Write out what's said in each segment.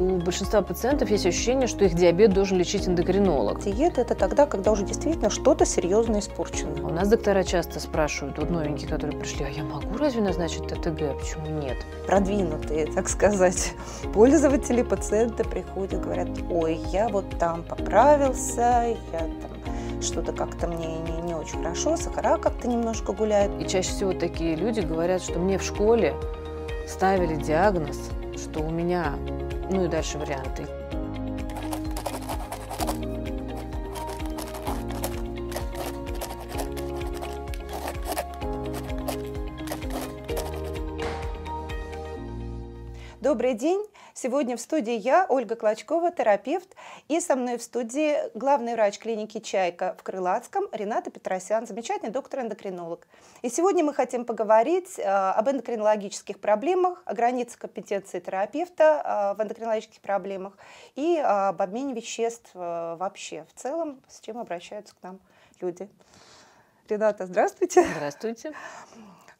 у большинства пациентов есть ощущение, что их диабет должен лечить эндокринолог. Диета – это тогда, когда уже действительно что-то серьезно испорчено. А у нас доктора часто спрашивают, вот новенькие, которые пришли, а я могу разве назначить ТТГ, а почему нет? Продвинутые, так сказать, пользователи, пациента приходят, говорят, ой, я вот там поправился, я там что-то как-то мне не, не очень хорошо, сахара как-то немножко гуляет. И чаще всего такие люди говорят, что мне в школе ставили диагноз, что у меня ну и дальше варианты. Добрый день! Сегодня в студии я, Ольга Клочкова, терапевт, и со мной в студии главный врач клиники «Чайка» в Крылатском Рената Петросян, замечательный доктор-эндокринолог. И сегодня мы хотим поговорить э, об эндокринологических проблемах, о границе компетенции терапевта э, в эндокринологических проблемах и э, об обмене веществ вообще в целом, с чем обращаются к нам люди. Рената, здравствуйте. Здравствуйте.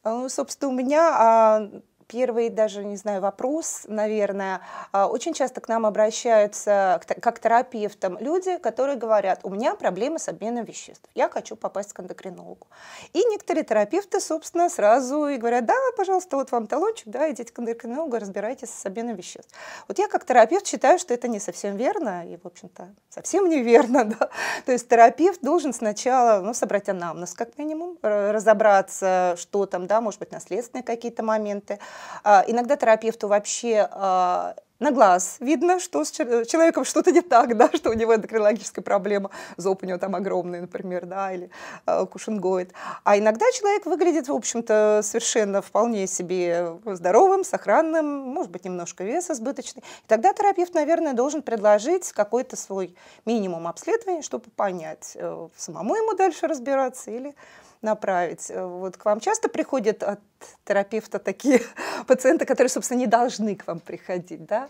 Ну, собственно, у меня а, Первый даже, не знаю, вопрос, наверное. А, очень часто к нам обращаются как терапевтам люди, которые говорят, у меня проблемы с обменом веществ, я хочу попасть к эндокринологу. И некоторые терапевты, собственно, сразу и говорят, да, пожалуйста, вот вам талончик, да, идите к эндокринологу, разбирайтесь с обменом веществ. Вот я как терапевт считаю, что это не совсем верно, и, в общем-то, совсем неверно, да. То есть терапевт должен сначала, ну, собрать анамнез, как минимум, разобраться, что там, да, может быть, наследственные какие-то моменты, а, иногда терапевту вообще а, на глаз видно, что с человеком что-то не так, да, что у него эндокринологическая проблема, зоб у него там огромный, например, да, или э, а, кушингоид. А иногда человек выглядит, в общем-то, совершенно вполне себе здоровым, сохранным, может быть, немножко вес избыточный. И тогда терапевт, наверное, должен предложить какой-то свой минимум обследования, чтобы понять, э, самому ему дальше разбираться или направить. Э, вот к вам часто приходят от терапевта такие пациенты, которые, собственно, не должны к вам приходить, да?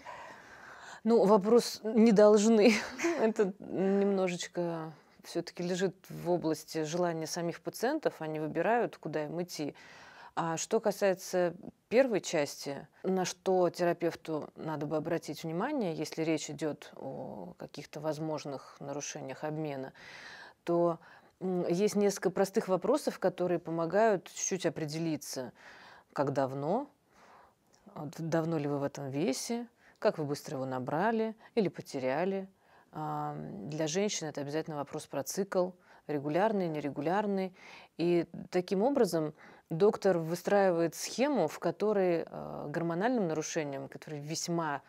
Ну, вопрос не должны. Это немножечко все-таки лежит в области желания самих пациентов, они выбирают, куда им идти. А что касается первой части, на что терапевту надо бы обратить внимание, если речь идет о каких-то возможных нарушениях обмена, то есть несколько простых вопросов, которые помогают чуть-чуть определиться, как давно, а, давно ли вы в этом весе, как вы быстро его набрали или потеряли. А, для женщин это обязательно вопрос про цикл, регулярный, нерегулярный. И таким образом доктор выстраивает схему, в которой а, гормональным нарушениям, которые весьма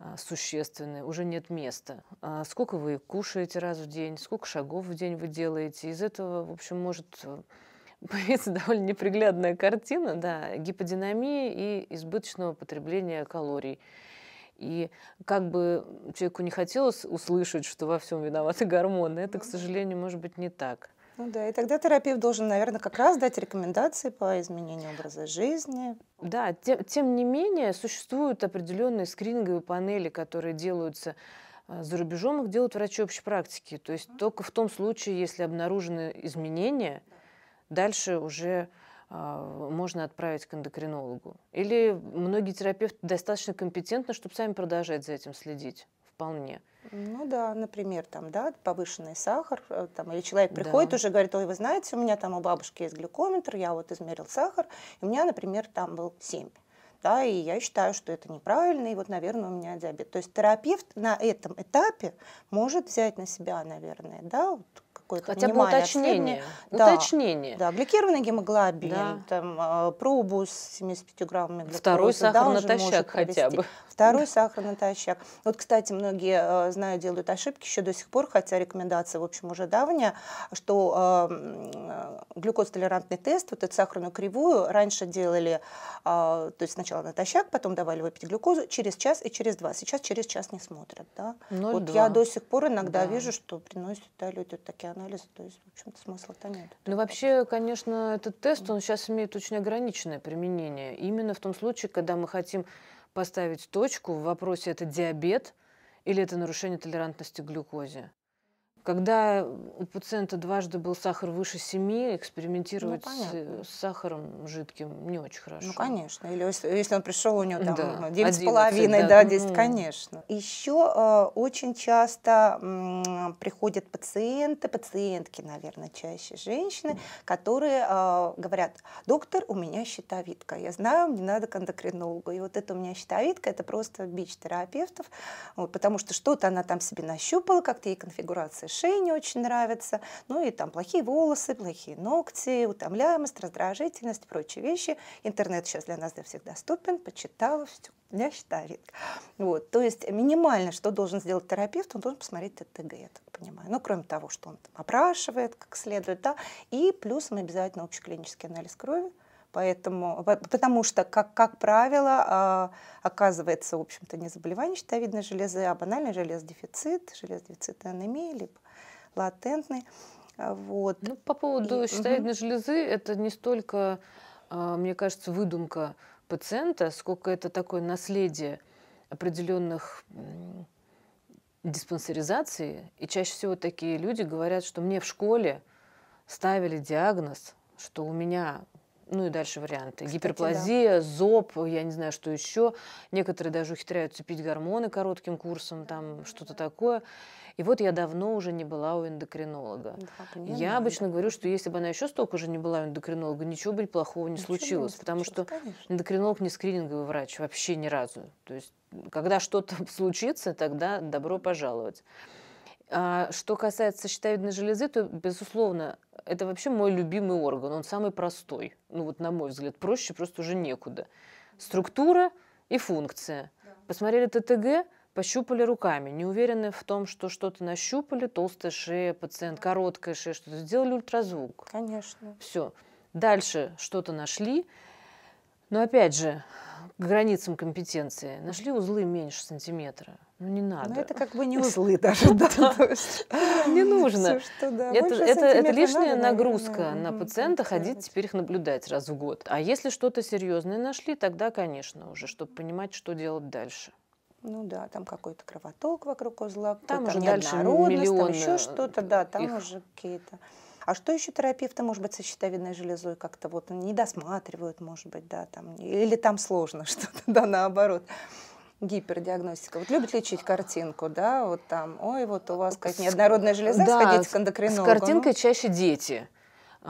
а, существенные, уже нет места. А сколько вы кушаете раз в день, сколько шагов в день вы делаете. Из этого, в общем, может э, появится довольно неприглядная картина да, гиподинамии и избыточного потребления калорий. И как бы человеку не хотелось услышать, что во всем виноваты гормоны, это, к сожалению, может быть не так. Ну да, и тогда терапевт должен, наверное, как раз дать рекомендации по изменению образа жизни. Да, тем, тем не менее, существуют определенные скрининговые панели, которые делаются э, за рубежом, их делают врачи общей практики. То есть только в том случае, если обнаружены изменения, дальше уже э, можно отправить к эндокринологу. Или многие терапевты достаточно компетентны, чтобы сами продолжать за этим следить вполне. Ну да, например, там, да, повышенный сахар, э, там, или человек приходит да. уже, говорит, ой, вы знаете, у меня там у бабушки есть глюкометр, я вот измерил сахар, и у меня, например, там был 7 да, и я считаю, что это неправильно, и вот, наверное, у меня диабет. То есть терапевт на этом этапе может взять на себя, наверное, да, вот какое-то Хотя бы уточнение. Да, уточнение. Да, гликированный гемоглобин, да. там, э, пробу с 75 граммами глюкозы. Второй сахар да, натощак хотя бы. Второй да. сахар натощак. Вот, кстати, многие, э, знаю, делают ошибки еще до сих пор, хотя рекомендация, в общем, уже давняя, что эм, э, глюкозотолерантный тест, вот эту сахарную кривую, раньше делали, э, то есть сначала натощак, потом давали выпить глюкозу через час и через два. Сейчас через час не смотрят. Да? 0, вот я до сих пор иногда да. вижу, что приносят да, люди вот такие анализа, то есть, в общем-то, смысла-то нет. Ну, вообще, конечно, этот тест, он сейчас имеет очень ограниченное применение. Именно в том случае, когда мы хотим поставить точку в вопросе, это диабет или это нарушение толерантности к глюкозе. Когда у пациента дважды был сахар выше 7, ну, экспериментировать ну, с, с сахаром жидким не очень хорошо. Ну, конечно. Или если он пришел, у него там да, 9,5, ну, да, да, 10, ну... конечно. Еще э, а, очень часто м, приходят пациенты, пациентки, наверное, чаще женщины, которые э, говорят, доктор, у меня щитовидка, я знаю, мне надо к эндокринологу. И вот это у меня щитовидка, это просто бич терапевтов, вот, потому что что-то она там себе нащупала, как-то ей конфигурация шея не очень нравится, ну и там плохие волосы, плохие ногти, утомляемость, раздражительность, прочие вещи. Интернет сейчас для нас для всех доступен, почитала, все, я считаю, редко. Вот, то есть минимально, что должен сделать терапевт, он должен посмотреть ТТГ, я так понимаю. Ну, кроме того, что он там опрашивает как следует, да, и плюсом обязательно общеклинический анализ крови, Поэтому, потому что, как, как правило, а, оказывается, в общем-то, не заболевание щитовидной железы, а банальный железодефицит, железодефицитная анемия, либо латентный. Вот. Ну, по поводу И, щитовидной угу. железы, это не столько, а, мне кажется, выдумка пациента, сколько это такое наследие определенных диспансеризации. И чаще всего такие люди говорят, что мне в школе ставили диагноз, что у меня ну и дальше варианты. Кстати, Гиперплазия, да. зоб, я не знаю, что еще. Некоторые даже ухитряются пить гормоны коротким курсом, там что-то такое. И вот я давно уже не была у эндокринолога. Да, понятно, я обычно говорю, что если бы она еще столько уже не была у эндокринолога, ничего бы плохого не ничего случилось, не потому что конечно. эндокринолог не скрининговый врач вообще ни разу. То есть, когда что-то случится, тогда добро пожаловать. А что касается щитовидной железы, то, безусловно, это вообще мой любимый орган. Он самый простой. Ну вот, на мой взгляд, проще просто уже некуда. Структура и функция. Посмотрели ТТГ, Пощупали руками, не уверены в том, что что-то нащупали, толстая шея, пациент, короткая шея, что-то сделали ультразвук. Конечно. Все. Дальше что-то нашли, но опять же, к границам компетенции. Нашли узлы меньше сантиметра. Ну, не ну, надо. Но это как бы не узлы даже, Не нужно. Это лишняя нагрузка на пациента ходить теперь их наблюдать раз в год. А если что-то серьезное нашли, тогда, конечно, уже, чтобы понимать, что делать дальше. Ну да, там какой-то кровоток вокруг узла, там уже дальше миллион, там еще что-то, да, там их... уже какие-то. А что еще терапевты, может быть, со щитовидной железой как-то вот не досматривают, может быть, да, там, или там сложно что-то, да, наоборот гипердиагностика. Вот любят лечить картинку, да, вот там, ой, вот у вас какая-то неоднородная железа, да, сходите к эндокринологу. с картинкой ну. чаще дети.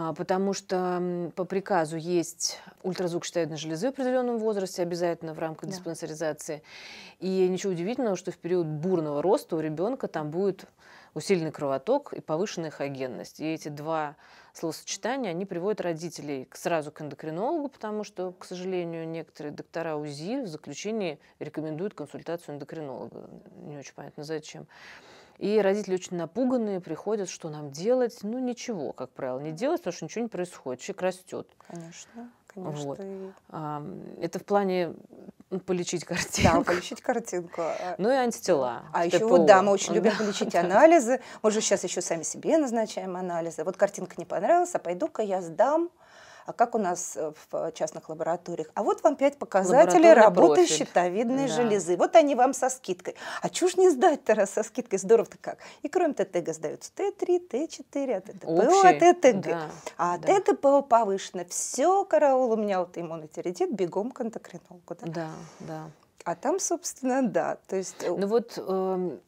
А, потому что по приказу есть ультразвук щитовидной железы в определенном возрасте, обязательно в рамках да. диспансеризации. И ничего удивительного, что в период бурного роста у ребенка там будет усиленный кровоток и повышенная хогенность. И эти два словосочетания, они приводят родителей сразу к эндокринологу, потому что, к сожалению, некоторые доктора УЗИ в заключении рекомендуют консультацию эндокринолога. Не очень понятно, зачем. И родители очень напуганные, приходят, что нам делать. Ну, ничего, как правило, не делать, потому что ничего не происходит, человек растет. Конечно. Конечно. Вот. А, это в плане полечить картинку. Да, полечить картинку. А, ну и антитела. А ТПО. еще вот, да, мы очень любим да, полечить да. анализы. Мы же сейчас еще сами себе назначаем анализы. Вот картинка не понравилась, а пойду-ка я сдам а как у нас э, в э, частных лабораториях, а вот вам пять показателей работы профиль. щитовидной да. железы, вот они вам со скидкой. А чушь не сдать-то раз со скидкой, здорово-то как. И кроме ТТГ сдаются Т3, Т4, от ТТПО, от ТТГ. Да. А от да. ТТПО повышено. Все, караул, у меня вот иммунотеридит, бегом к эндокринологу. Да, да. да. А там, собственно, да. То есть... Э, ну вот э,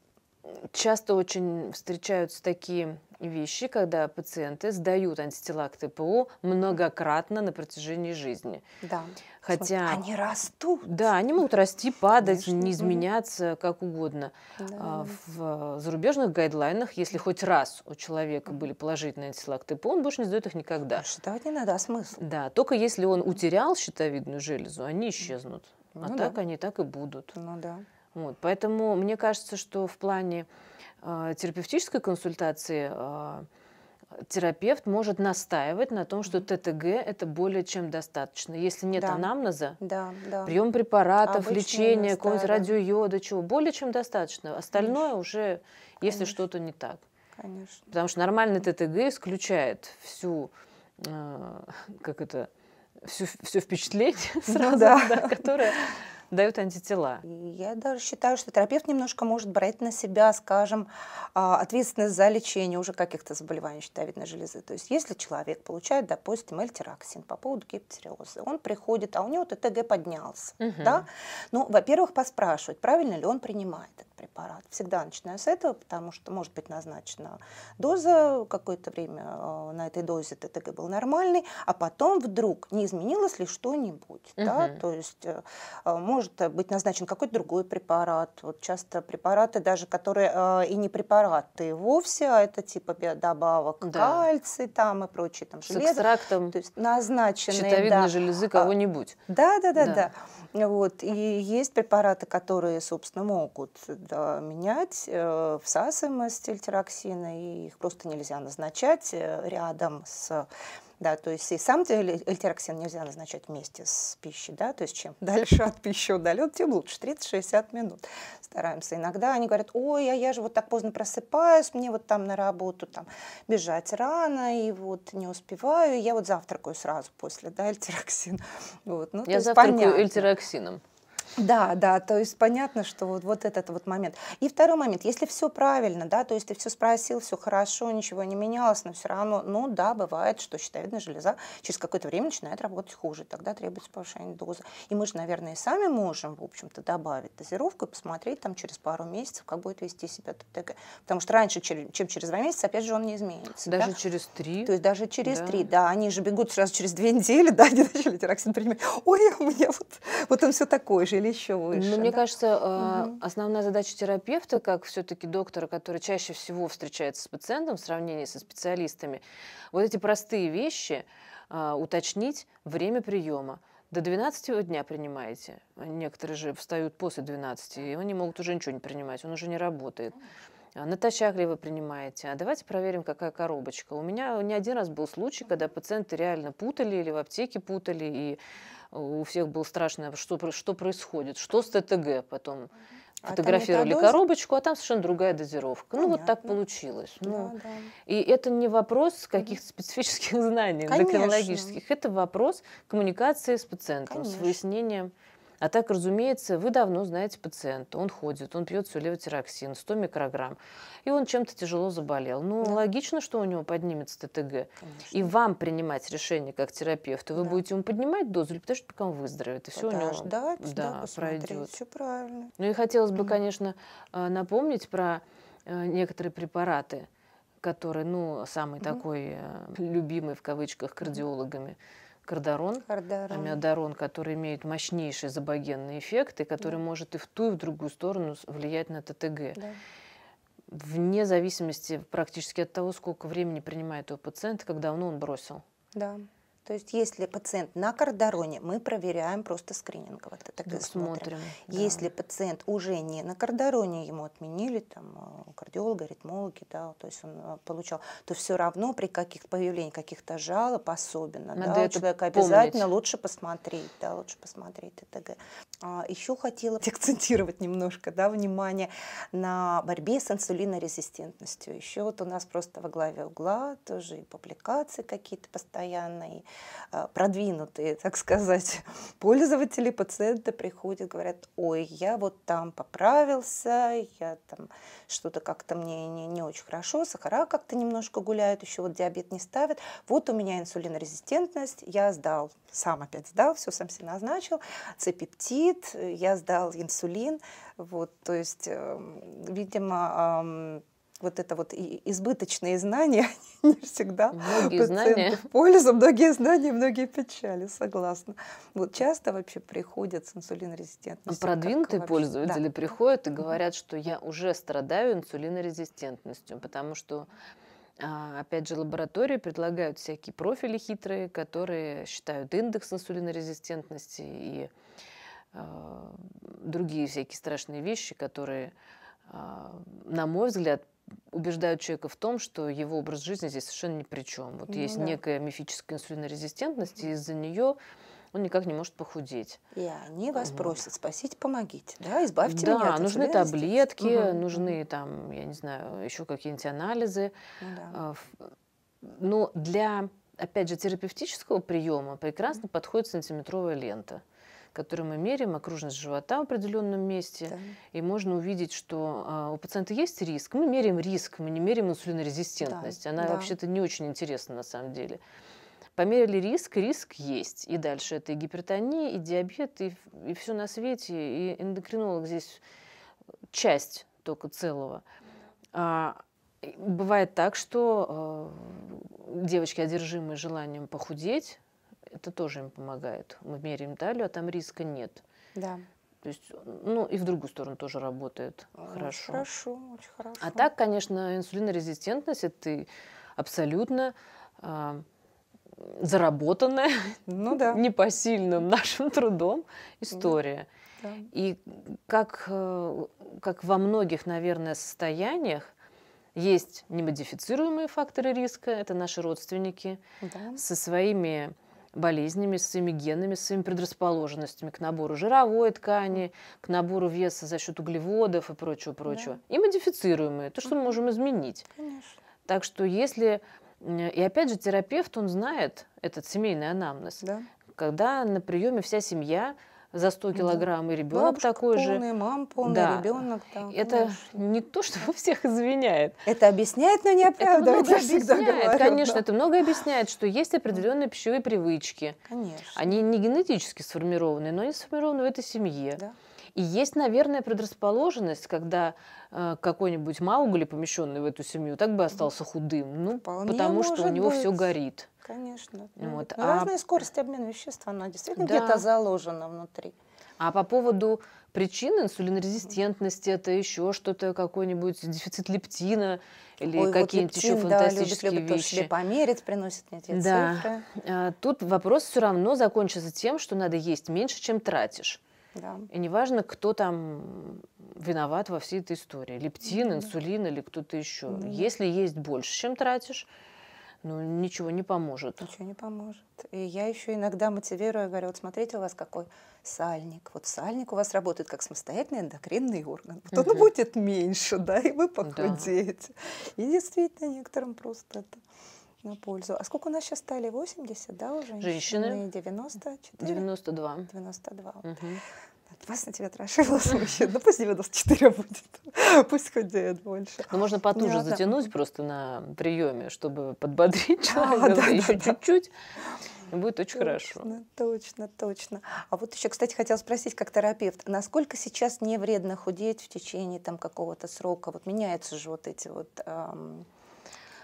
Часто очень встречаются такие вещи, когда пациенты сдают антитела к ТПО многократно на протяжении жизни. Да. Хотя они растут. Да, они могут расти, падать, Конечно. не изменяться, как угодно. А, да. В зарубежных гайдлайнах, если хоть раз у человека были положительные антитела к ТПО, он больше не сдает их никогда. А считать не надо, а смысл? Да, только если он утерял щитовидную железу, они исчезнут. А ну, так они так и будут. Ну да. Вот, поэтому мне кажется, что в плане э, терапевтической консультации э, терапевт может настаивать на том, что ТТГ это более чем достаточно. Если нет да. анамнеза, да, да. прием препаратов, Обычно лечение, какого-нибудь радиойода, чего, более чем достаточно. Остальное Конечно. уже, если что-то не так. Конечно. Потому что нормальный ТТГ исключает всю, э, как это, всю, все впечатление ну сразу, ну, да. Да, которое дают антитела. Я даже считаю, что терапевт немножко может брать на себя, скажем, а, ответственность за лечение уже каких-то заболеваний щитовидной железы. То есть если человек получает, допустим, эльтираксин по поводу гипотериоза, он приходит, а у него ТТГ поднялся, угу. да? Ну, во-первых, поспрашивать, правильно ли он принимает это препарат. Всегда начинаю с этого, потому что может быть назначена доза, какое-то время э, на этой дозе ТТГ был нормальный, а потом вдруг не изменилось ли что-нибудь. Угу. Да? То есть э, э, может быть назначен какой-то другой препарат. Вот часто препараты даже, которые и не препараты вовсе, а это типа добавок да. кальций там и прочие там, железо. С экстрактом То есть назначенные, щитовидной да. железы а кого-нибудь. Да, да, да, да. да. Вот. И есть препараты, которые, собственно, могут надо менять, э, всасываемость эльтероксина, и их просто нельзя назначать э, рядом с да, то есть и сам эльтероксин нельзя назначать вместе с пищей, да, то есть чем дальше от пищи удален, тем лучше, 30-60 минут стараемся. Иногда они говорят, ой, а я же вот так поздно просыпаюсь, мне вот там на работу там бежать рано, и вот не успеваю, я вот завтракаю сразу после, да, эльтероксин. Вот, ну, я завтракаю понятно. эльтероксином. Да, да, то есть понятно, что вот, вот этот вот момент. И второй момент, если все правильно, да, то есть ты все спросил, все хорошо, ничего не менялось, но все равно, ну да, бывает, что щитовидная железа через какое-то время начинает работать хуже, тогда требуется повышение дозы. И мы же, наверное, и сами можем, в общем-то, добавить дозировку и посмотреть там через пару месяцев, как будет вести себя ТТГ. Потому что раньше, чем через два месяца, опять же, он не изменится. Даже да? через три. То есть даже через три, да, они же бегут сразу через две недели, да, они начали тироксин принимать. Ой, у меня вот, вот он все такой же, или еще выше. Ну, мне да? кажется, угу. основная задача терапевта, как все-таки доктора, который чаще всего встречается с пациентом в сравнении со специалистами, вот эти простые вещи э, уточнить время приема. До 12 дня принимаете. Некоторые же встают после 12, и они могут уже ничего не принимать, он уже не работает. А Натощак ли вы принимаете? А давайте проверим, какая коробочка. У меня не один раз был случай, когда пациенты реально путали или в аптеке путали, и у всех было страшно, что, что происходит, что с ТТГ потом. А фотографировали а коробочку, а там совершенно другая дозировка. Понятно. Ну, вот так получилось. Ну. Да, ну, да. И это не вопрос каких-то специфических знаний Конечно. эндокринологических. Это вопрос коммуникации с пациентом, Конечно. с выяснением а так, разумеется, вы давно знаете пациента. Он ходит, он пьет сулевотироксин 100 микрограмм, и он чем-то тяжело заболел. Ну, да. логично, что у него поднимется ТТГ. Конечно. И вам принимать решение как терапевта. Вы да. будете ему поднимать дозу или подождите, пока он выздоровеет, и все у него ждать, да, да, пройдет. Все правильно. Ну и хотелось бы, конечно, э, напомнить про э, некоторые препараты, который, ну, самый угу. такой э, любимый в кавычках кардиологами кардарон, а кардарон. амиодарон, который имеет мощнейший забогенный эффект и который да. может и в ту, и в другую сторону влиять на ТТГ. Да. Вне зависимости практически от того, сколько времени принимает его пациент, как давно он бросил. Да. То есть если пациент на кардароне, мы проверяем просто скрининг. Вот это да, смотрим. смотрим. Да. Если пациент уже не на кардароне, ему отменили, там, э, кардиолога, ритмологи, да, то есть он э, получал, то все равно при каких появлении каких-то жалоб, особенно, Надо да, у человека помнить. обязательно лучше посмотреть, да, лучше посмотреть ТТГ. А, еще хотела акцентировать немножко да, внимание на борьбе с инсулинорезистентностью. Еще вот у нас просто во главе угла тоже и публикации какие-то постоянные, а, продвинутые, так сказать, пользователи, пациенты приходят, говорят, ой, я вот там поправился, я там что-то как-то мне не, не очень хорошо, сахара как-то немножко гуляют, еще вот диабет не ставят, вот у меня инсулинорезистентность, я сдал, сам опять сдал, все сам себе назначил, цепептин, гепатит, я сдал инсулин. Вот, то есть, эм, видимо, вот это вот избыточные знания не всегда многие знания. в пользу, многие знания, многие печали, согласна. Вот часто вообще приходят с инсулинорезистентностью. А продвинутые пользователи да. приходят и говорят, что я уже страдаю инсулинорезистентностью, потому что а, Опять же, лаборатории предлагают всякие профили хитрые, которые считают индекс инсулинорезистентности и а, другие всякие страшные вещи, которые, а, на мой взгляд, убеждают человека в том, что его образ жизни здесь совершенно ни при чем. Вот ну, есть да. некая мифическая инсулинорезистентность, и из-за нее он никак не может похудеть. И они вас угу. просят, спасите, помогите, да, избавьте да, меня от нужны таблетки, угу. нужны там, я не знаю, еще какие-нибудь анализы. Ну, да. А, но для, опять же, терапевтического приема прекрасно подходит сантиметровая лента который мы меряем, окружность живота в определенном месте, да. и можно увидеть, что а, у пациента есть риск. Мы меряем риск, мы не меряем инсулинорезистентность. Да. Она да. вообще-то не очень интересна на самом деле. Померили риск, риск есть. И дальше это и гипертония, и диабет, и, и все на свете, и эндокринолог здесь часть только целого. А, бывает так, что э, девочки, одержимы желанием похудеть, это тоже им помогает. Мы меряем талию, а там риска нет. Да. То есть, ну и в другую сторону тоже работает очень хорошо. Хорошо, очень хорошо. А так, конечно, инсулинорезистентность это абсолютно э, заработанная, ну да, непосильным нашим трудом история. Да. И как, э, как во многих, наверное, состояниях, есть немодифицируемые факторы риска, это наши родственники да. со своими болезнями, с своими генами, с своими предрасположенностями к набору жировой ткани, к набору веса за счет углеводов и прочего, прочего. Да. И модифицируемые, то, что мы можем изменить. Конечно. Так что если... Э, и опять же, терапевт, он знает этот семейный анамнез. Да. Когда на приеме вся семья, за 100 килограмм, да. и ребенок Бабушка такой полная, же. мам полный, да. ребенок. Да, это конечно. не то, что во всех извиняет. Это объясняет, но не оправдывает. Это много объясняет, говорю, конечно, да. это много объясняет, что есть определенные пищевые привычки. Конечно. Они не генетически сформированы, но они сформированы в этой семье. Да. И есть, наверное, предрасположенность, когда э, какой-нибудь Маугли, помещенный в эту семью, так бы остался худым. Ну, Вполне потому что у него быть. все горит. Конечно. Вот. Но а... Разная скорость обмена веществ, она действительно да. где-то заложена внутри. А по поводу причин инсулинорезистентности, это еще что-то, какой-нибудь дефицит лептина или какие-нибудь вот еще фантастические да, любит, любит вещи. Себе померить, приносит мне эти да. цифры. А, тут вопрос все равно закончится тем, что надо есть меньше, чем тратишь. Да. И неважно, кто там виноват во всей этой истории. Лептин, mm инсулин или кто-то еще. mm ну Если есть больше, чем тратишь, ну, ничего не поможет. Ничего не поможет. И я еще иногда мотивирую, говорю, вот смотрите, у вас какой сальник. Вот сальник у вас работает как самостоятельный эндокринный орган. Вот угу. он будет меньше, да, и вы похудеете. Да. И действительно, некоторым просто это на пользу. А сколько у нас сейчас стали? 80, да, уже? Женщины. 94? 92. 92. Вот. Угу. 2 сантиметра ошиблась мужчина. Ну пусть 94 будет. Пусть худеет больше. Ну можно потуже Нет, затянуть да. просто на приеме, чтобы подбодрить а, человека. А, да, еще да, чуть-чуть. Да. Будет очень точно, хорошо. Точно, точно. А вот еще, кстати, хотела спросить, как терапевт, насколько сейчас не вредно худеть в течение там какого-то срока? Вот меняются же вот эти вот эм,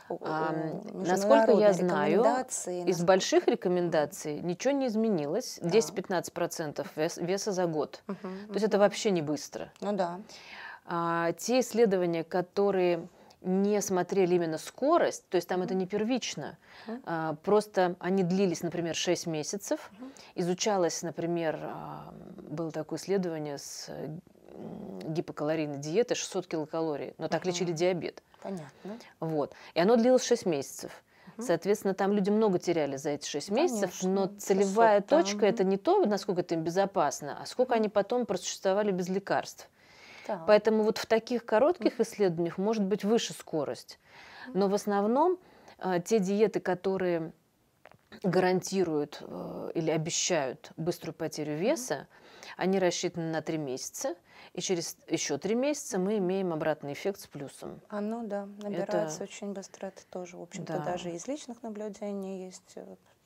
насколько я знаю, из больших рекомендаций ничего не изменилось. 10-15% вес, веса за год. То есть это вообще не быстро. Ну да. А, те исследования, которые не смотрели именно скорость, то есть там это не первично, а, просто они длились, например, 6 месяцев, изучалось, например, а, было такое исследование с гипокалорийной диеты 600 килокалорий, но так лечили диабет. Понятно. Вот. И оно длилось 6 месяцев. Соответственно, там люди много теряли за эти 6 месяцев, Конечно, но целевая часов, точка это не то, насколько это им безопасно, а сколько они потом просуществовали без лекарств. Да. Поэтому вот в таких коротких исследованиях может быть выше скорость. Но в основном э, те диеты, которые гарантируют э, или обещают быструю потерю веса, mm они рассчитаны на три месяца, и через еще три месяца мы имеем обратный эффект с плюсом. Оно, а, ну да, набирается это... очень быстро, это тоже, в общем-то, да. даже из личных наблюдений есть э,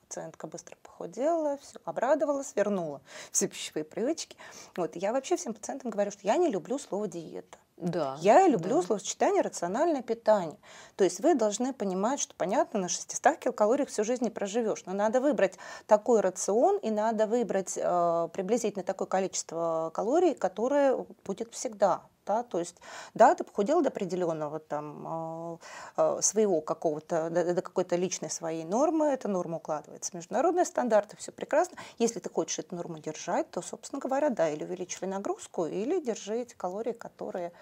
пациентка быстро похудела, все, обрадовалась, вернула все пищевые привычки. Вот, я вообще всем пациентам говорю, что я не люблю слово диета. Да, я люблю да. словосочетание рациональное питание. То есть вы должны понимать, что, понятно, на 600 килокалориях всю жизнь не проживешь, но надо выбрать такой рацион и надо выбрать э, приблизительно такое количество калорий, которое будет всегда да, то есть, да, ты похудел до определенного там а, а, своего какого-то, до, какой-то личной своей нормы, эта норма укладывается международные стандарты, все прекрасно. Если ты хочешь эту норму держать, то, собственно говоря, да, или увеличивай нагрузку, или держи эти калории, которые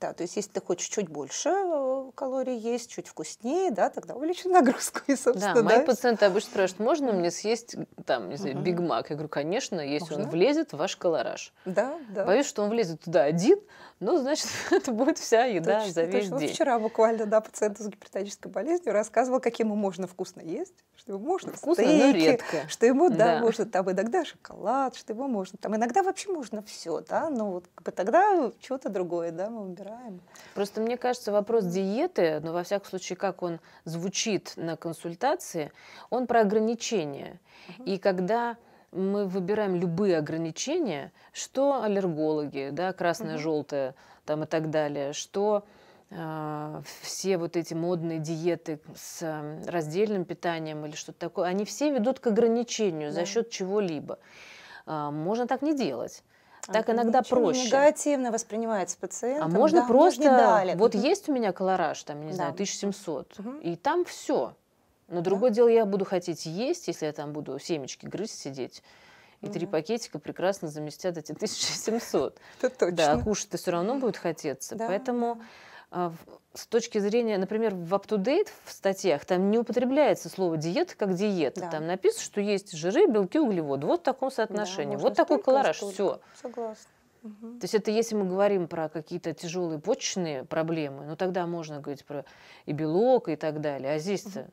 да, то есть если ты хочешь чуть больше э, калорий есть, чуть вкуснее, да, тогда увеличь нагрузку и, собственно, да. мои да. пациенты обычно спрашивают, можно мне съесть, там, не знаю, угу. Биг Мак? Я говорю, конечно, если можно? он влезет в ваш колораж. Да, да. Боюсь, что он влезет туда один, ну, значит, это будет вся еда точно, за весь точно. день. Ну, вчера буквально, да, пациенту с гипертонической болезнью рассказывал, как ему можно вкусно есть, что ему можно вкусно, стейки, но редко. что ему, да, да, можно там иногда шоколад, что ему можно там, иногда вообще можно все, да, но вот как бы тогда чего-то другое, да, мы выбираем выбираем. Просто мне кажется, вопрос диеты, но ну, во всяком случае, как он звучит на консультации, он про ограничения. Угу. И когда мы выбираем любые ограничения, что аллергологи, да, красное, угу. желтое там, и так далее, что а, все вот эти модные диеты с э, раздельным питанием или что-то такое, они все ведут к ограничению за счет чего-либо. А, можно так не делать. А так а, иногда проще. Негативно воспринимается пациент. А можно да, просто, дали. вот угу. есть у меня колораж, там, не да. знаю, 1700, угу. и там все. Но другое да. дело, я буду хотеть есть, если я там буду семечки грызть, сидеть. И угу. три пакетика прекрасно заместят эти 1700. Это точно. Да, кушать-то все равно будет хотеться. Да. Поэтому... А, с точки зрения, например, в up-to-date в статьях, там не употребляется слово диета как диета. Да. Там написано, что есть жиры, белки, углеводы. Вот в таком соотношении, да, вот такой колораж, все. Согласна. Угу. То есть это если мы говорим про какие-то тяжелые почечные проблемы, ну тогда можно говорить про и белок и так далее. А здесь-то угу.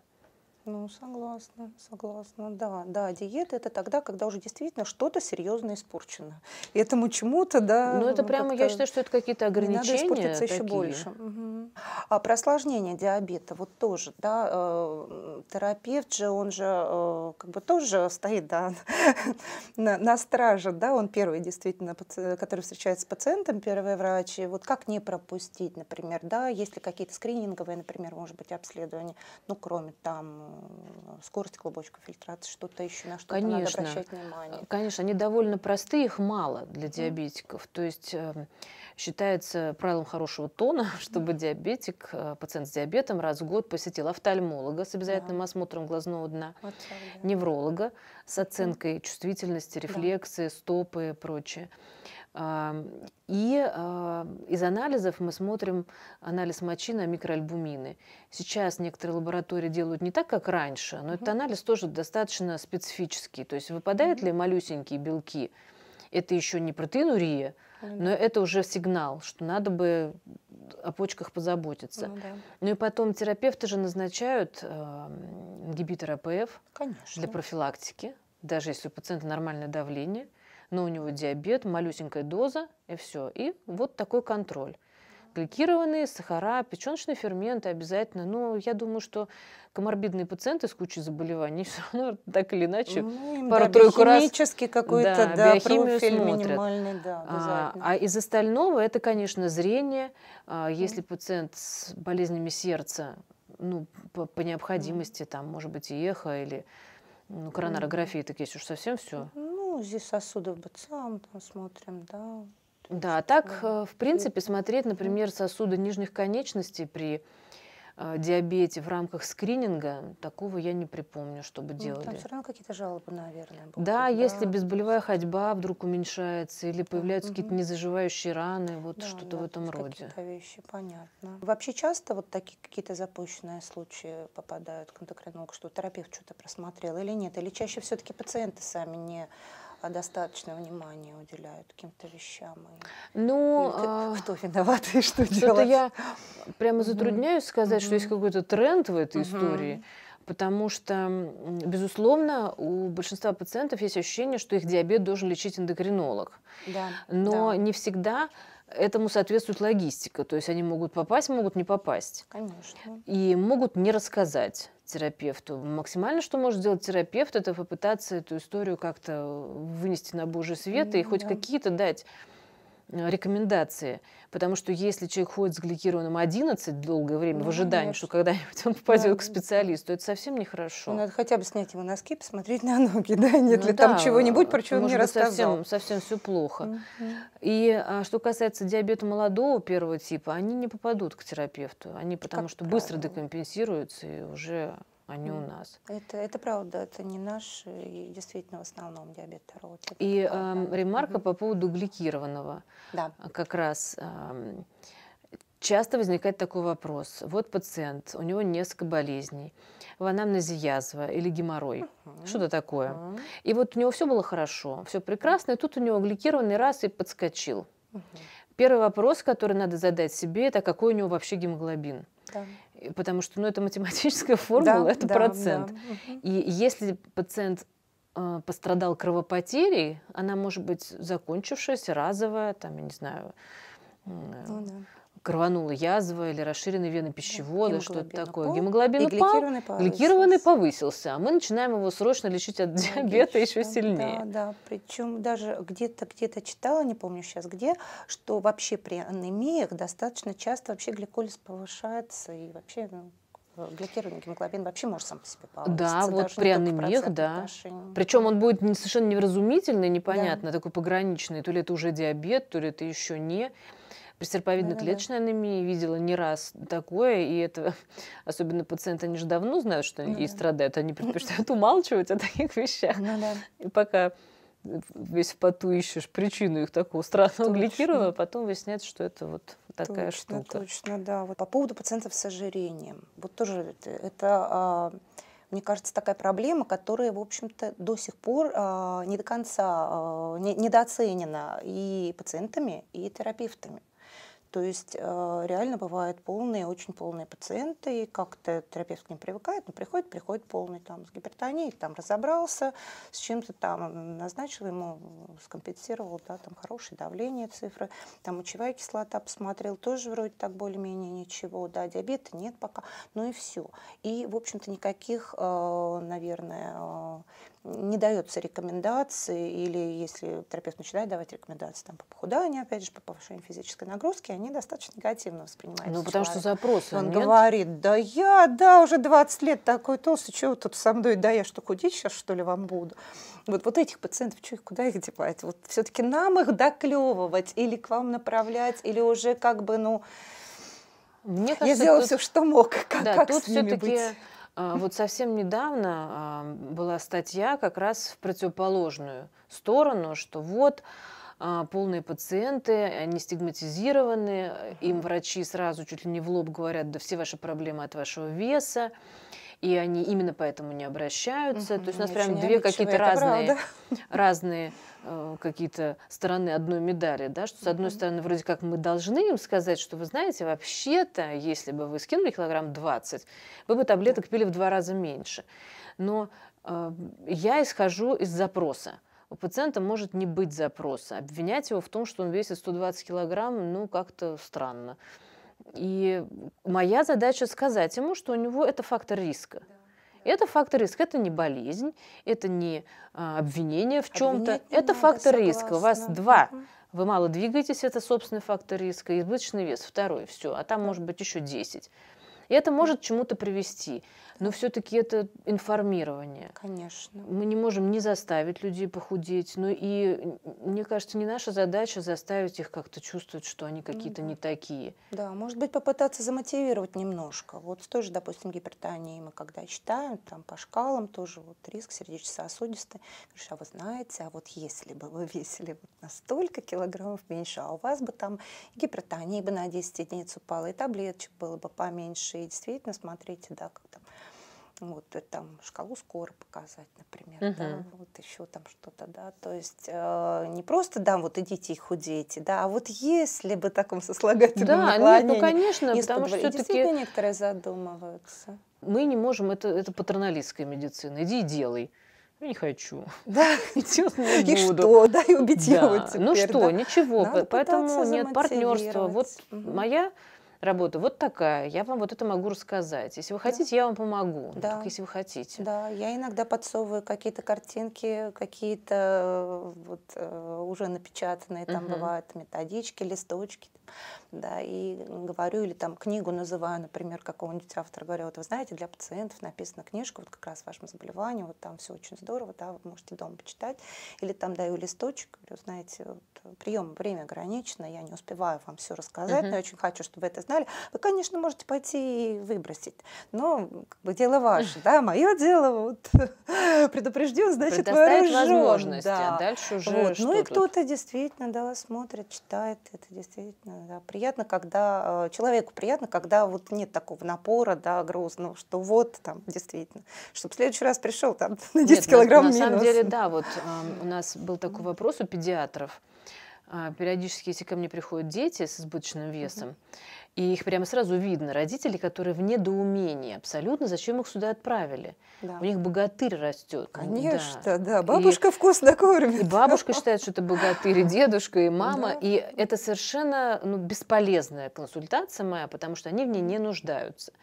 Ну, согласна, согласна, да, да, диета это тогда, когда уже действительно что-то серьезно испорчено. И этому чему-то, да. Ну, это ну, прямо, я считаю, что это какие-то ограничения. Надо испортиться такие. еще больше. Угу. А про осложнение диабета, вот тоже, да, э, терапевт же, он же э, как бы тоже стоит, да, на, на страже, да, он первый действительно, который встречается с пациентом, первый врач, и вот как не пропустить, например, да, если какие-то скрининговые, например, может быть, обследования, ну, кроме там Э, скорость клубочка фильтрации, что-то еще, на что конечно, надо обращать внимание? Э, конечно, они довольно простые, их мало для диабетиков. Mm. То есть э, считается правилом хорошего тона, чтобы mm. диабетик, пациент с диабетом раз в год посетил офтальмолога с обязательным yeah. осмотром глазного дна, вот так, да. невролога с оценкой mm. чувствительности, рефлексы, yeah. стопы и прочее. И из анализов мы смотрим анализ мочи на микроальбумины. Сейчас некоторые лаборатории делают не так, как раньше, но этот анализ тоже достаточно специфический. То есть выпадают ли малюсенькие белки? Это еще не протеинурия, но это уже сигнал, что надо бы о почках позаботиться. Ну, да. ну и потом терапевты же назначают э, ингибитор АПФ Конечно. для профилактики, даже если у пациента нормальное давление но у него диабет, малюсенькая доза, и все. И вот такой контроль. Гликированные сахара, печеночные ферменты обязательно. Но ну, я думаю, что коморбидные пациенты с кучей заболеваний все равно так или иначе ну, пару-тройку да, раз... какой-то, да, да биохимию смотрят. Да, а, а из остального это, конечно, зрение. А, если mm. пациент с болезнями сердца, ну, по, по необходимости, mm. там, может быть, и эхо или ну, коронарографии, так есть уж совсем все. Mm ну, УЗИ ну, сосудов БЦАМ, там смотрим, да. Да, так, э, в принципе, смотреть, например, сосуды нижних конечностей при э, диабете в рамках скрининга, такого я не припомню, чтобы ну, делали. Там все равно какие-то жалобы, наверное. Будут, да, да, если безболевая ходьба вдруг уменьшается или появляются mm какие-то незаживающие раны, вот да, что-то да, в этом роде. Какие-то вещи, понятно. Вообще часто вот такие какие-то запущенные случаи попадают к эндокринологу, что терапевт что-то просмотрел или нет? Или чаще все-таки пациенты сами не а достаточно внимания уделяют каким-то вещам. И... Ну, Или ты, а... кто виноват и что делать? я прямо затрудняюсь mm-hmm. сказать, mm-hmm. что есть какой-то тренд в этой mm-hmm. истории. Потому что, безусловно, у большинства пациентов есть ощущение, что их диабет должен лечить эндокринолог. Да, Но да. не всегда этому соответствует логистика. То есть они могут попасть, могут не попасть. Конечно. И могут не рассказать терапевту. Максимально, что может сделать терапевт, это попытаться эту историю как-то вынести на божий свет mm, и хоть да. какие-то дать Э, рекомендации. Потому что если человек ходит с гликированным 11 долгое время ну, в ожидании, конечно. что когда-нибудь он попадет да. к специалисту, это совсем нехорошо. Ну, надо хотя бы снять его носки, посмотреть на ноги, да, нет ну, ли да, там чего-нибудь, про что он не рассказал. Совсем, совсем все плохо. Угу. И а, что касается диабета молодого первого типа, они не попадут к терапевту. Они потому как что правильно. быстро декомпенсируются и уже они у нас. Это, это правда, это не наш, и действительно, в основном диабет второго типа. И э, да. ремарка угу. по поводу гликированного. Да. А, как раз э, часто возникает такой вопрос. Вот пациент, у него несколько болезней. В анамнезе язва или геморрой. Угу. Что-то такое. Угу. И вот у него все было хорошо, все прекрасно, и тут у него гликированный раз и подскочил. Угу. Первый вопрос, который надо задать себе, это какой у него вообще гемоглобин. Да потому что ну, это математическая формула, да, это да, процент. Да. И если пациент а, пострадал кровопотерей, она может быть закончившаяся, разовая, там, я не знаю, ну, да рванула язва или расширенные вены пищевода, что-то ну, такое. Гемоглобин упал, гликированный повысился. гликированный повысился, а мы начинаем его срочно лечить от диабета Логично. еще сильнее. Да, да. Причем даже где-то где-то читала, не помню сейчас где, что вообще при анемиях достаточно часто вообще гликолиз повышается и вообще ну, э, гликированный гемоглобин вообще может сам по себе повыситься. Да, вот при анемиях, да. Отношений. Причем он будет совершенно невразумительный, непонятно, да. такой пограничный. То ли это уже диабет, то ли это еще не. При серповидно-клеточной анемии видела не раз такое, и это особенно пациенты, они же давно знают, что они ну, страдают, они предпочитают умалчивать о таких вещах. Ну и пока э, весь в поту ищешь причину их такого странного гликирования, а потом выясняется, что это вот такая точно, штука. Точно, да. Вот по поводу пациентов с ожирением. Вот тоже это, это а, мне кажется, такая проблема, которая, в общем-то, до сих пор а, не до конца а, недооценена и пациентами, и терапевтами. То есть э, реально бывают полные, очень полные пациенты, и как-то терапевт к ним привыкает, но приходит, приходит полный там с гипертонией, там разобрался, с чем-то там назначил ему, скомпенсировал, да, там хорошее давление, цифры, там мочевая кислота посмотрел, тоже вроде так более-менее ничего, да, диабета нет пока, ну и все. И, в общем-то, никаких, э, наверное, э, не дается рекомендации, или если терапевт начинает давать рекомендации там, по похуданию, опять же, по повышению физической нагрузки, они они достаточно негативно воспринимают. Ну, потому человека. что запросы. Он нет? говорит, да я, да, уже 20 лет такой толстый, чего вы тут со мной, да я что, худеть сейчас, что ли, вам буду? Вот, вот этих пациентов, что их, куда их девать? Вот все-таки нам их доклевывать или к вам направлять, или уже как бы, ну, Мне кажется, я сделал тут... все, что мог, как, да, как тут с ними быть? А, вот совсем недавно а, была статья как раз в противоположную сторону, что вот а, полные пациенты, они э, стигматизированы, им врачи сразу чуть ли не в лоб говорят, да все ваши проблемы от вашего веса, и они именно поэтому не обращаются. Угу, То есть у нас прям две какие-то разные, разные э, какие-то стороны одной медали, да, что с одной угу. стороны вроде как мы должны им сказать, что вы знаете, вообще-то, если бы вы скинули килограмм 20, вы бы таблеток пили в два раза меньше. Но э, я исхожу из запроса у пациента может не быть запроса. Обвинять его в том, что он весит 120 килограмм, ну, как-то странно. И моя задача сказать ему, что у него это фактор риска. Это фактор риска, это не болезнь, это не а, обвинение в чем-то, это фактор риска. У вас два. Вы мало двигаетесь, это собственный фактор риска, избыточный вес, второй, все, а там может быть еще 10. И это может к чему-то привести но все-таки это информирование. Конечно. Мы не можем не заставить людей похудеть, но ну и, мне кажется, не наша задача заставить их как-то чувствовать, что они какие-то ну, да. не такие. Да, может быть, попытаться замотивировать немножко. Вот с той же, допустим, гипертонией мы когда читаем, там по шкалам тоже вот риск сердечно сосудистый Говоришь, а вы знаете, а вот если бы вы весили вот на столько килограммов меньше, а у вас бы там гипертония бы на 10 единиц упала, и таблеточек было бы поменьше. И действительно, смотрите, да, как там вот э, там шкалу скоро показать, например, угу. да, вот еще там что-то, да. То есть э, не просто, да, вот идите и худейте, да, а вот если бы таком сослагательном да, наклонении. Да, ну конечно, потому что все некоторые задумываются. Мы не можем, это, это патерналистская медицина. Иди и делай. Я не хочу. Да. не буду. И что, да, и убить да. его теперь. Ну что, да? ничего. Надо Поэтому нет партнерства. Вот угу. моя работа вот такая, я вам вот это могу рассказать. Если вы хотите, да. я вам помогу. Ну, да. Только если вы хотите. Да, я иногда подсовываю какие-то картинки, какие-то э, вот, э, уже напечатанные, там угу. бывают методички, листочки да, и говорю, или там книгу называю, например, какого-нибудь автора, говорю, вот вы знаете, для пациентов написана книжка, вот как раз вашем заболевании, вот там все очень здорово, да, вы можете дома почитать, или там даю листочек, говорю, знаете, вот, прием время ограничено, я не успеваю вам все рассказать, uh-huh. но я очень хочу, чтобы вы это знали, вы, конечно, можете пойти и выбросить, но как бы дело ваше, да, мое дело вот предупрежден, значит вооружен. возможность, а да. а дальше уже вот. Ну и кто-то действительно, да, смотрит, читает, это действительно да, приятно, когда э, человеку приятно, когда вот нет такого напора, да, грозного, что вот там действительно, чтобы в следующий раз пришел там на 10 нет, килограмм на, минус. На самом деле, да, вот э, у нас был такой вопрос у педиатров. Э, периодически, если ко мне приходят дети с избыточным весом, mm-hmm и их прямо сразу видно. Родители, которые в недоумении абсолютно, зачем их сюда отправили. Да. У них богатырь растет. Конечно, да. да. Бабушка и, вкусно кормит. И бабушка считает, что это богатырь, и дедушка, и мама. Да. И это совершенно ну, бесполезная консультация моя, потому что они в ней не нуждаются.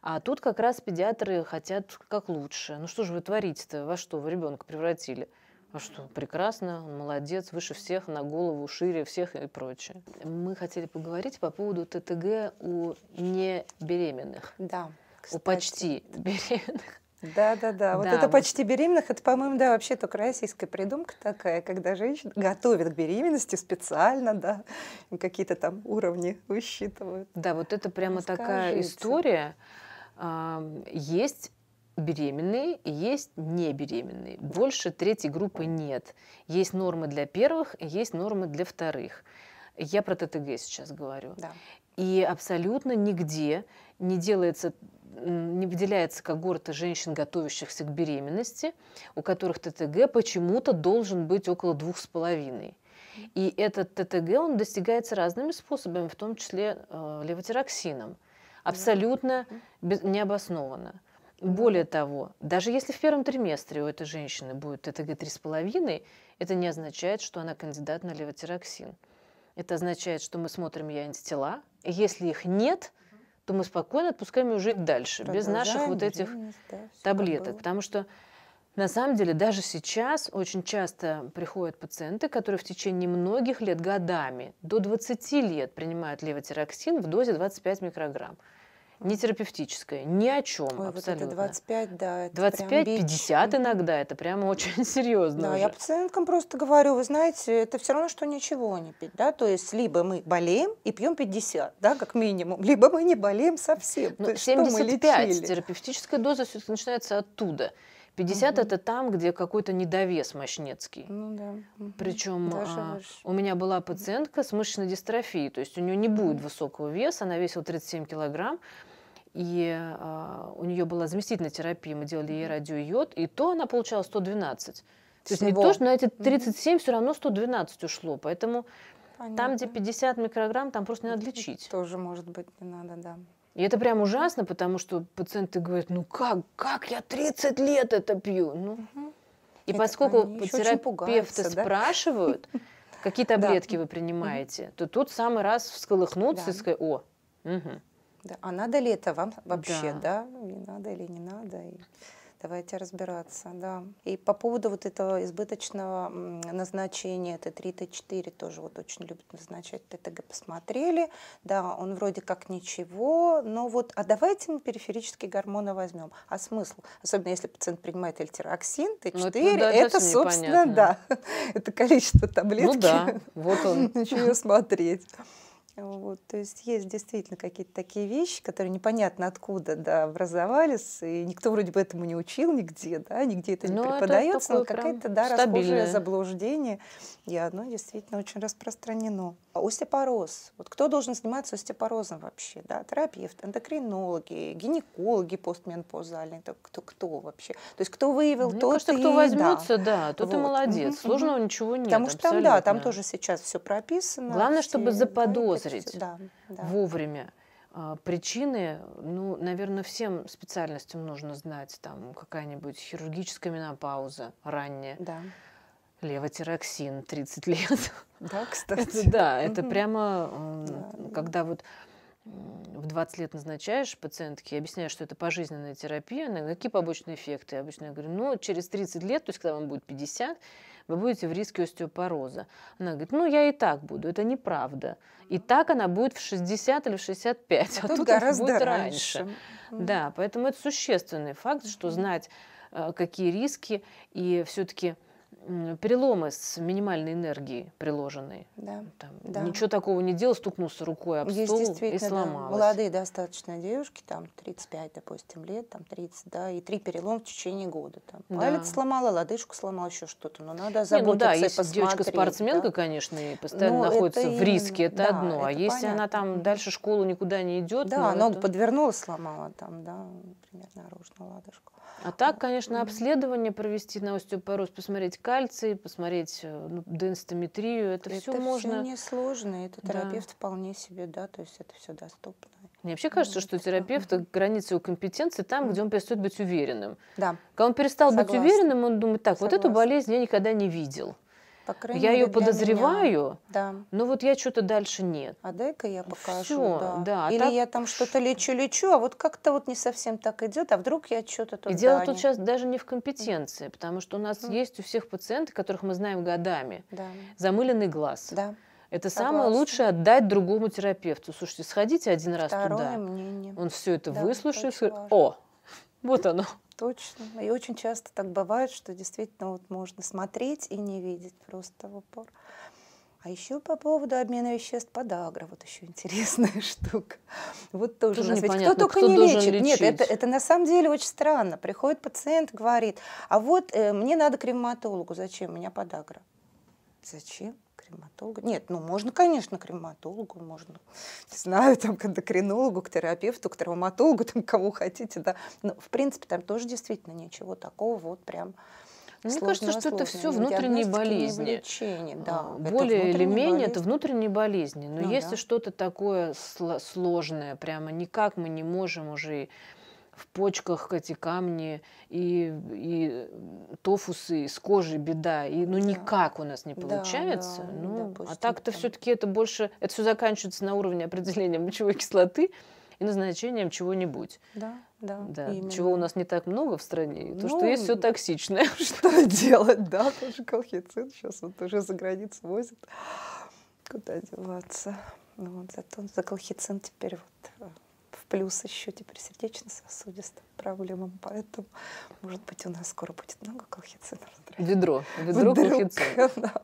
А тут как раз педиатры хотят как лучше. Ну что же вы творите-то? Во что вы ребенка превратили? А что, прекрасно, молодец, выше всех, на голову, шире всех и прочее. Мы хотели поговорить по поводу ТТГ у небеременных. Да. Кстати. У почти беременных. Да, да, да. Вот да, это почти беременных, это, по-моему, да, вообще только российская придумка такая, когда женщина готовит к беременности специально, да, какие-то там уровни высчитывают. Да, вот это прямо такая история. Есть беременные и есть небеременные. Больше третьей группы нет. Есть нормы для первых и есть нормы для вторых. Я про ТТГ сейчас говорю. Да. И абсолютно нигде не делается не выделяется когорта женщин, готовящихся к беременности, у которых ТТГ почему-то должен быть около двух с половиной. И этот ТТГ, он достигается разными способами, в том числе э, левотероксином. Абсолютно без, необоснованно. Более того, даже если в первом триместре у этой женщины будет ТТГ 3,5, это не означает, что она кандидат на левотироксин. Это означает, что мы смотрим ее антитела. И если их нет, то мы спокойно отпускаем ее жить дальше, Продолжаем без наших вот этих да, таблеток. Потому что на самом деле даже сейчас очень часто приходят пациенты, которые в течение многих лет, годами, до 20 лет принимают левотироксин в дозе 25 микрограмм не терапевтическое, ни о чем Ой, абсолютно. Вот это 25, да. Это 25, 50 иногда, это прямо очень серьезно. Да, уже. я пациенткам просто говорю, вы знаете, это все равно, что ничего не пить, да, то есть либо мы болеем и пьем 50, да, как минимум, либо мы не болеем совсем. Ну, 75, терапевтическая доза все-таки начинается оттуда. 50 угу. это там, где какой-то недовес мощнецкий. Ну да. Причем а, у меня была пациентка с мышечной дистрофией, то есть у нее не будет высокого веса, она весила 37 килограмм, и а, у нее была заместительная терапия, мы делали ей радиойод, и то она получала 112. То Всего? есть не то, что на эти 37 mm-hmm. все равно 112 ушло, поэтому Понятно. там, где 50 микрограмм, там просто не надо лечить. Тоже, может быть, не надо, да. И это прям ужасно, потому что пациенты говорят, ну как, как я 30 лет это пью? Ну, угу. И это поскольку терапевты да? спрашивают, какие таблетки вы принимаете, то тут самый раз всколыхнуться и сказать, о, угу. Да. А надо ли это вам вообще, да. да? Не надо или не надо? И давайте разбираться, да. И по поводу вот этого избыточного назначения, это 3 Т4 тоже вот очень любят назначать, ТТГ посмотрели, да, он вроде как ничего, но вот, а давайте мы периферические гормоны возьмем. А смысл? Особенно если пациент принимает эльтероксин, Т4, ну, это, ну, да, это собственно, непонятно. да, это количество таблетки. Ну да, вот он. Ничего смотреть. Вот, то есть есть действительно какие-то такие вещи, которые непонятно откуда да, образовались, и никто вроде бы этому не учил нигде, да, нигде это не ну, а но преподается, это но какое-то да, расхожее заблуждение, и оно действительно очень распространено. А остеопороз. Вот кто должен заниматься остеопорозом вообще? Да? Терапевт, эндокринологи, гинекологи постменопаузальные, то кто, кто вообще? То есть кто выявил, Мне тот кажется, и... кто возьмется, да, да тот вот. и молодец. Сложного ничего нет. Потому что там, да, там тоже сейчас все прописано. Главное, все, чтобы заподозрить высмотреть да, да. вовремя. А, причины, ну, наверное, всем специальностям нужно знать. Там какая-нибудь хирургическая менопауза ранняя. Да. Левотероксин 30 лет. Да, кстати. Это, да, это прямо, да, когда вот в 20 лет назначаешь пациентке, объясняешь, что это пожизненная терапия, она какие побочные эффекты? Я обычно говорю, ну, через 30 лет, то есть когда вам будет 50, вы будете в риске остеопороза. Она говорит, ну я и так буду, это неправда. И так она будет в 60 или в 65, а, а тут, тут гораздо будет раньше. раньше. Mm. Да, поэтому это существенный факт, что знать, э, какие риски, и все-таки переломы с минимальной энергией приложенной. Да. Там, да. Ничего такого не делал, стукнулся рукой об Есть стол и сломалась. Да. Молодые достаточно девушки, там 35, допустим, лет, там 30, да, и три перелома в течение года. Там, да. Палец сломала, лодыжку сломала, еще что-то, но надо заботиться не, ну да, если девочка-спортсменка, да. конечно, и постоянно но ну, находится в риске, это да, одно. А это а если понятно. она там дальше школу никуда не идет... Да, ну, ногу это... подвернулась, сломала там, да, например, наружную лодыжку. А так, конечно, обследование провести на остеопороз, посмотреть кальций, посмотреть э, ну, денстометрию, это, это все можно. Это несложно, это да. терапевт вполне себе, да, то есть это все доступно. Мне вообще кажется, ну, что терапевт границы его компетенции там, где он перестает быть уверенным. Да. Когда он перестал Согласна. быть уверенным, он думает, так, Согласна. вот эту болезнь я никогда не видел. По крайней я мере, ее подозреваю, меня. Да. но вот я что-то дальше нет. А дай-ка я покажу. Все, да. да а Или так... я там что-то лечу-лечу, а вот как-то вот не совсем так идет, а вдруг я что-то тут... И дело тут сейчас даже не в компетенции, потому что у нас mm. есть у всех пациентов, которых мы знаем годами, да. замыленный глаз. Да. Это Согласна. самое лучшее отдать другому терапевту. Слушайте, сходите один раз Второе туда. Мнение. Он все это да, выслушает и скажет, о, вот оно. Точно. И очень часто так бывает, что действительно вот можно смотреть и не видеть просто в упор. А еще по поводу обмена веществ подагра, вот еще интересная штука. Вот тоже, тоже ведь кто только кто не лечит. Лечить. Нет, это, это на самом деле очень странно. Приходит пациент, говорит, а вот э, мне надо к ревматологу, зачем? У меня подагра. Зачем? крематологу. Нет, ну можно, конечно, крематологу, можно, не знаю, там к эндокринологу, к терапевту, к травматологу, там кому хотите, да. Но в принципе там тоже действительно ничего такого вот прям ну, мне сложного, кажется, что сложного. это все внутренние болезни. Лечение, да, а, Более или менее болезни. это внутренние болезни. Но ну, если да. что-то такое сложное, прямо никак мы не можем уже в почках эти камни, и, и тофусы с кожи беда. И, ну, да. никак у нас не получается. Да, ну, да, ну, допустим, а так-то да. все-таки это больше... Это все заканчивается на уровне определения мочевой кислоты и назначением чего-нибудь. Да, да. да. Именно. Чего у нас не так много в стране, и ну, то, что ну, есть все токсичное. Что делать, да, тоже колхицин сейчас вот уже за границу возят. Куда деваться? Ну, вот, зато за колхицин теперь вот э, плюс еще теперь сердечно-сосудистым проблемам. Поэтому, может быть, у нас скоро будет много колхицина. Ведро. Ведро колхицина. Да.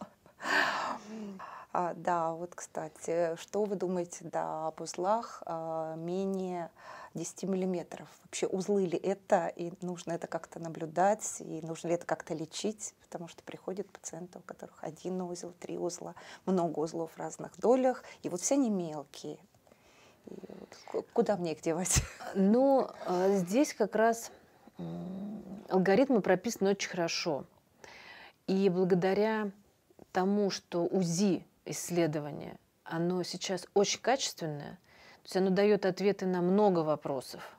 А, да, вот, кстати, что вы думаете да, об узлах а, менее 10 миллиметров? Вообще, узлы ли это, и нужно это как-то наблюдать, и нужно ли это как-то лечить? Потому что приходят пациенты, у которых один узел, три узла, много узлов в разных долях, и вот все они мелкие. Э, куда мне их девать? Ну, э, здесь как раз алгоритмы прописаны очень хорошо. И благодаря тому, что УЗИ исследование, оно сейчас очень качественное, то есть оно дает ответы на много вопросов.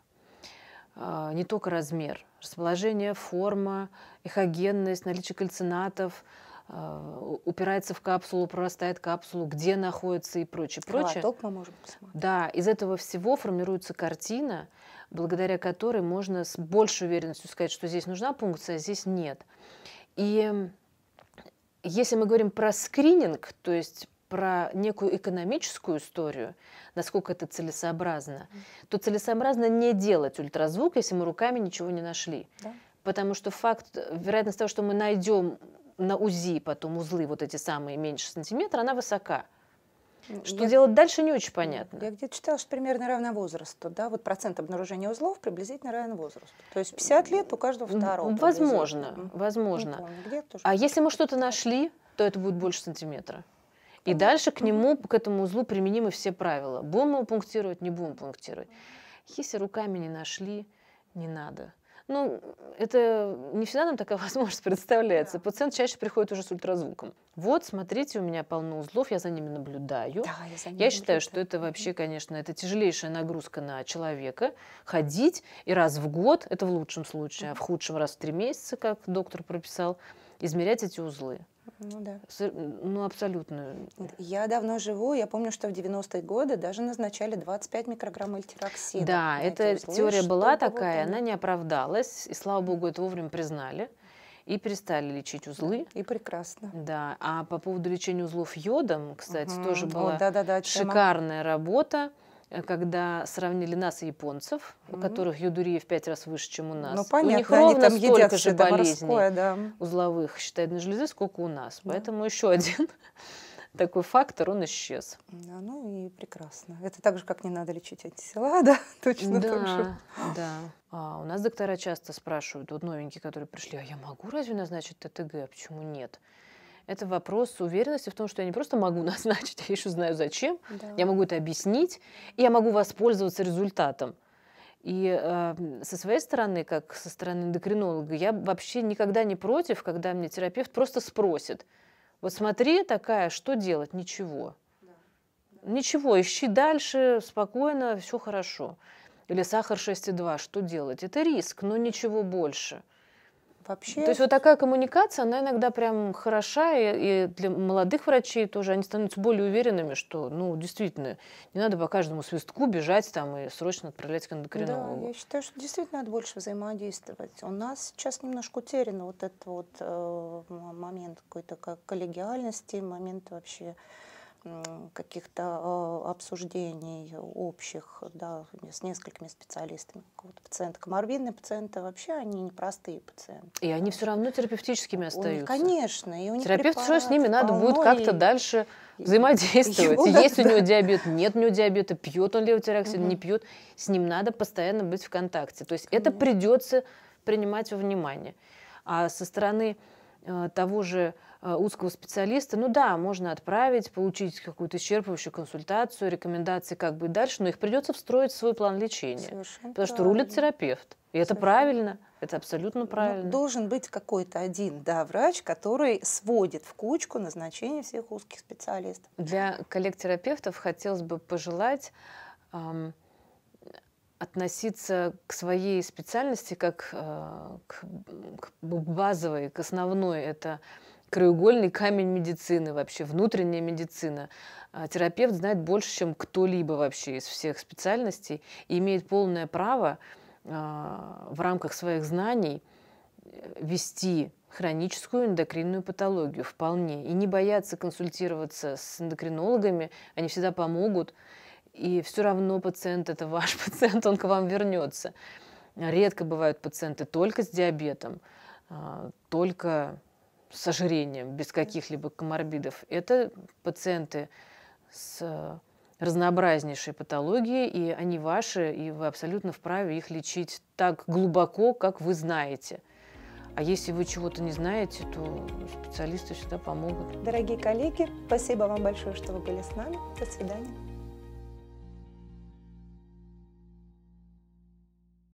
Э, не только размер, расположение, форма, эхогенность, наличие кальцинатов – а, упирается в капсулу, прорастает капсулу, где находится и прочее, прочее. Колоток мы можем посмотреть. Да, из этого всего формируется картина, благодаря которой можно с большей уверенностью сказать, что здесь нужна пункция, а здесь нет. И если мы говорим про скрининг, то есть про некую экономическую историю, насколько это целесообразно, mm. то целесообразно не делать ультразвук, если мы руками ничего не нашли. Да. Потому что факт, вероятность того, что мы найдем на УЗИ потом узлы вот эти самые меньше сантиметра, она высока. Что я, делать дальше, не очень понятно. Я где-то читала, что примерно равно возрасту, да, вот процент обнаружения узлов приблизительно равен возрасту. То есть 50 лет у каждого второго. Возможно, возможно. а если мы что-то нашли, то это будет больше сантиметра. И дальше к нему, к этому узлу применимы все правила. Будем его пунктировать, не будем пунктировать. Если руками не нашли, не надо. Ну, это не всегда нам такая возможность представляется. Да. Пациент чаще приходит уже с ультразвуком. Вот, смотрите, у меня полно узлов, я за ними наблюдаю. Да, я за ними я считаю, что это вообще, конечно, это тяжелейшая нагрузка на человека. Ходить и раз в год, это в лучшем случае, а в худшем раз в три месяца, как доктор прописал, измерять эти узлы. Ну да. ну абсолютно. Я давно живу, я помню, что в 90-е годы даже назначали 25 микрограмм эльтероксина. Да, эта теория была такая, она не оправдалась, и слава богу, это вовремя признали. И перестали лечить узлы. И прекрасно. Да. А по поводу лечения узлов йодом, кстати, угу. тоже была вот, да, да, да, шикарная работа. Э, когда сравнили нас и японцев, mm-hmm. у которых юдурия в пять раз выше, чем у ну, нас. Ну, понятно, у них ровно они там столько же болезней морское, да. узловых щитовидной железы, сколько у нас. Да. Поэтому еще один такой фактор, он исчез. Да, ну и прекрасно. Это так же, как не надо лечить антисела, да? Точно да, так же. Да. А у нас доктора часто спрашивают, вот новенькие, которые пришли, а я могу разве назначить ТТГ, а почему нет? это вопрос уверенности в том, что я не просто могу назначить, а я еще знаю зачем, да. я могу это объяснить, и я могу воспользоваться результатом. И э, со своей стороны, как со стороны эндокринолога, я вообще никогда не против, когда мне терапевт просто спросит, вот смотри такая, что делать? Ничего. Да. Ничего, ищи дальше, спокойно, все хорошо. Или сахар 6,2, что делать? Это риск, но ничего больше. Вообще... То есть вот такая коммуникация, она иногда прям хороша, и, и для молодых врачей тоже они становятся более уверенными, что, ну, действительно, не надо по каждому свистку бежать там и срочно отправлять к эндокринологу. Да, я считаю, что действительно надо больше взаимодействовать. У нас сейчас немножко утерян вот этот вот э, момент какой-то как коллегиальности, момент вообще каких-то а, обсуждений общих да, с несколькими специалистами какого-то пациента. Коморбидные пациенты вообще, они непростые пациенты. И они все равно терапевтическими остаются. Них, конечно. И у них Терапевт что с ними надо будет как-то и... дальше взаимодействовать. Его, Есть да, у него диабет, нет у него диабета, пьет он левотероксин, угу. не пьет. С ним надо постоянно быть в контакте. То есть конечно. это придется принимать во внимание. А со стороны э, того же Э, узкого специалиста, ну да, можно отправить, получить какую-то исчерпывающую консультацию, рекомендации, как быть дальше, но их придется встроить в свой план лечения. Совершенно потому правильно. что рулит терапевт. И это правильно, это абсолютно ну, правильно. Ну, должен быть какой-то один да, врач, который сводит в кучку назначение всех узких специалистов. Для коллег-терапевтов хотелось бы пожелать эм, относиться к своей специальности как э, к, к базовой, к основной. Это краеугольный камень медицины вообще, внутренняя медицина. А, терапевт знает больше, чем кто-либо вообще из всех специальностей и имеет полное право а, в рамках своих знаний э, вести хроническую эндокринную патологию вполне. И не бояться консультироваться с эндокринологами, они всегда помогут. И все равно пациент – это ваш пациент, он к вам вернется. Редко бывают пациенты только с диабетом, а, только с ожирением, без каких-либо коморбидов, это пациенты с э, разнообразнейшей патологии, и они ваши, и вы абсолютно вправе их лечить так глубоко, как вы знаете. А если вы чего-то не знаете, то специалисты всегда помогут. Дорогие коллеги, спасибо вам большое, что вы были с нами. До свидания.